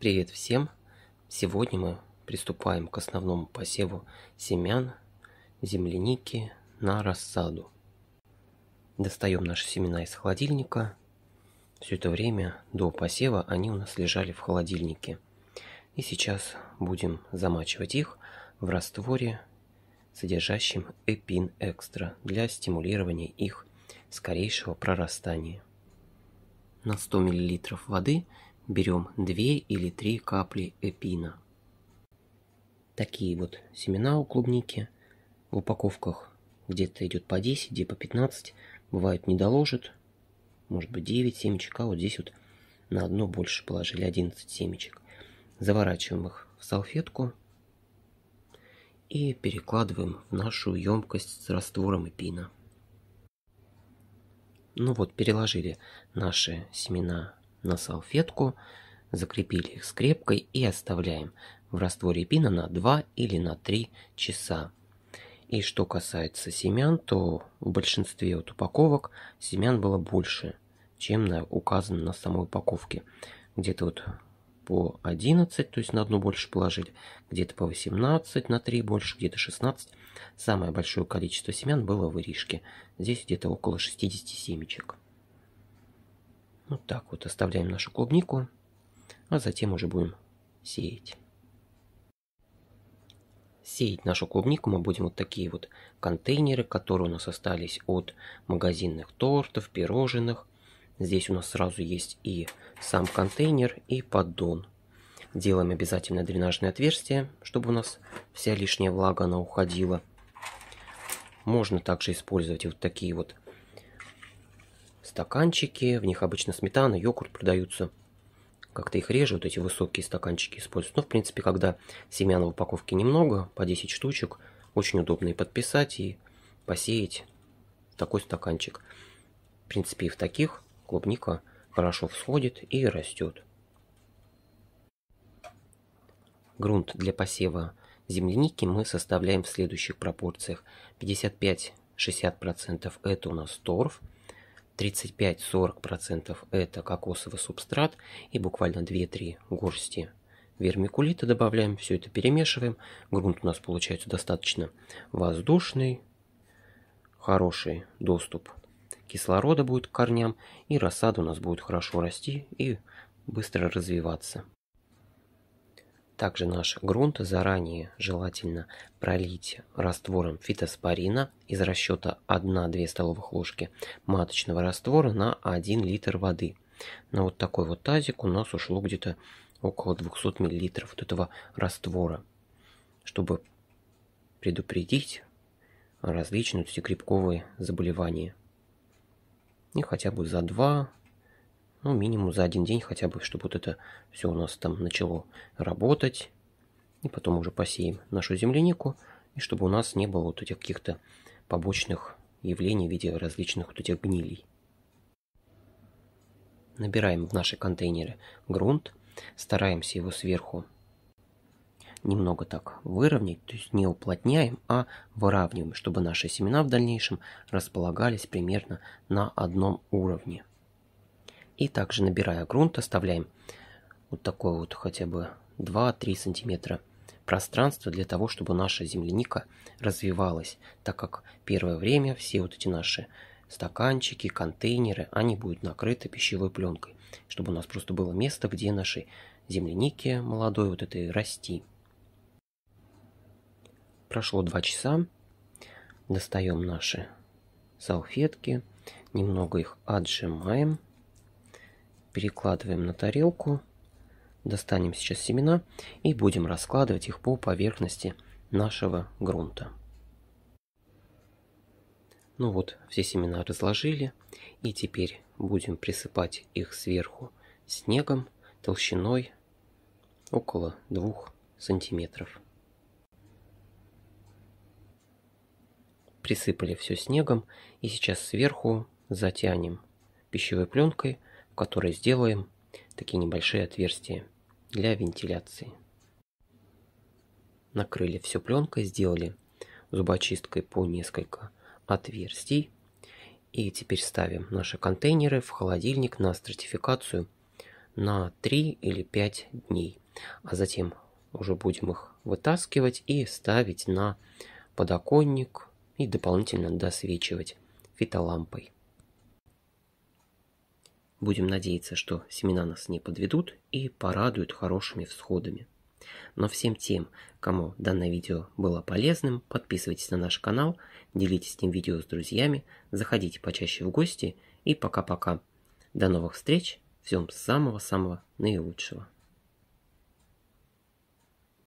Привет всем! Сегодня мы приступаем к основному посеву семян земляники на рассаду. Достаем наши семена из холодильника. Все это время до посева они у нас лежали в холодильнике. И сейчас будем замачивать их в растворе, содержащем эпин экстра для стимулирования их скорейшего прорастания. На 100 мл воды – берем 2 или 3 капли эпина. Такие вот семена у клубники в упаковках где-то идет по 10, где по 15, бывает не доложит, может быть 9 семечек, а вот здесь вот на одно больше положили 11 семечек. Заворачиваем их в салфетку и перекладываем в нашу емкость с раствором эпина. Ну вот, переложили наши семена на салфетку, закрепили их скрепкой и оставляем в растворе пина на 2 или на 3 часа. И что касается семян, то в большинстве вот упаковок семян было больше, чем на, указано на самой упаковке. Где-то вот по 11, то есть на одну больше положили, где-то по 18, на 3 больше, где-то 16. Самое большое количество семян было в иришке. Здесь где-то около 60 семечек. Вот так вот оставляем нашу клубнику, а затем уже будем сеять. Сеять нашу клубнику мы будем вот такие вот контейнеры, которые у нас остались от магазинных тортов, пирожных. Здесь у нас сразу есть и сам контейнер, и поддон. Делаем обязательно дренажное отверстие, чтобы у нас вся лишняя влага она уходила. Можно также использовать вот такие вот стаканчики, в них обычно сметана, йогурт продаются. Как-то их режут, эти высокие стаканчики используют. Но, ну, в принципе, когда семян в упаковке немного, по 10 штучек, очень удобно и подписать, и посеять такой стаканчик. В принципе, и в таких клубника хорошо всходит и растет. Грунт для посева земляники мы составляем в следующих пропорциях. 55-60% это у нас торф, 35-40% это кокосовый субстрат и буквально 2-3 горсти вермикулита добавляем, все это перемешиваем. Грунт у нас получается достаточно воздушный, хороший доступ кислорода будет к корням, и рассада у нас будет хорошо расти и быстро развиваться. Также наш грунт заранее желательно пролить раствором фитоспорина из расчета 1-2 столовых ложки маточного раствора на 1 литр воды. На вот такой вот тазик у нас ушло где-то около 200 мл вот этого раствора, чтобы предупредить различные вот эти грибковые заболевания. И ну, хотя бы за 2 ну, минимум за один день хотя бы, чтобы вот это все у нас там начало работать. И потом уже посеем нашу землянику. И чтобы у нас не было вот этих каких-то побочных явлений в виде различных вот этих гнилей. Набираем в наши контейнеры грунт. Стараемся его сверху немного так выровнять, то есть не уплотняем, а выравниваем, чтобы наши семена в дальнейшем располагались примерно на одном уровне. И также набирая грунт, оставляем вот такое вот хотя бы 2-3 сантиметра пространства для того, чтобы наша земляника развивалась, так как первое время все вот эти наши стаканчики, контейнеры, они будут накрыты пищевой пленкой, чтобы у нас просто было место, где нашей земляники молодой вот этой расти. Прошло 2 часа, достаем наши салфетки, немного их отжимаем – перекладываем на тарелку. Достанем сейчас семена и будем раскладывать их по поверхности нашего грунта. Ну вот, все семена разложили. И теперь будем присыпать их сверху снегом толщиной около 2 сантиметров. Присыпали все снегом и сейчас сверху затянем пищевой пленкой – которой сделаем такие небольшие отверстия для вентиляции. Накрыли всю пленкой, сделали зубочисткой по несколько отверстий. И теперь ставим наши контейнеры в холодильник на стратификацию на 3 или 5 дней. А затем уже будем их вытаскивать и ставить на подоконник и дополнительно досвечивать фитолампой. Будем надеяться, что семена нас не подведут и порадуют хорошими всходами. Но всем тем, кому данное видео было полезным, подписывайтесь на наш канал, делитесь этим видео с друзьями, заходите почаще в гости и пока-пока. До новых встреч, всем самого-самого наилучшего.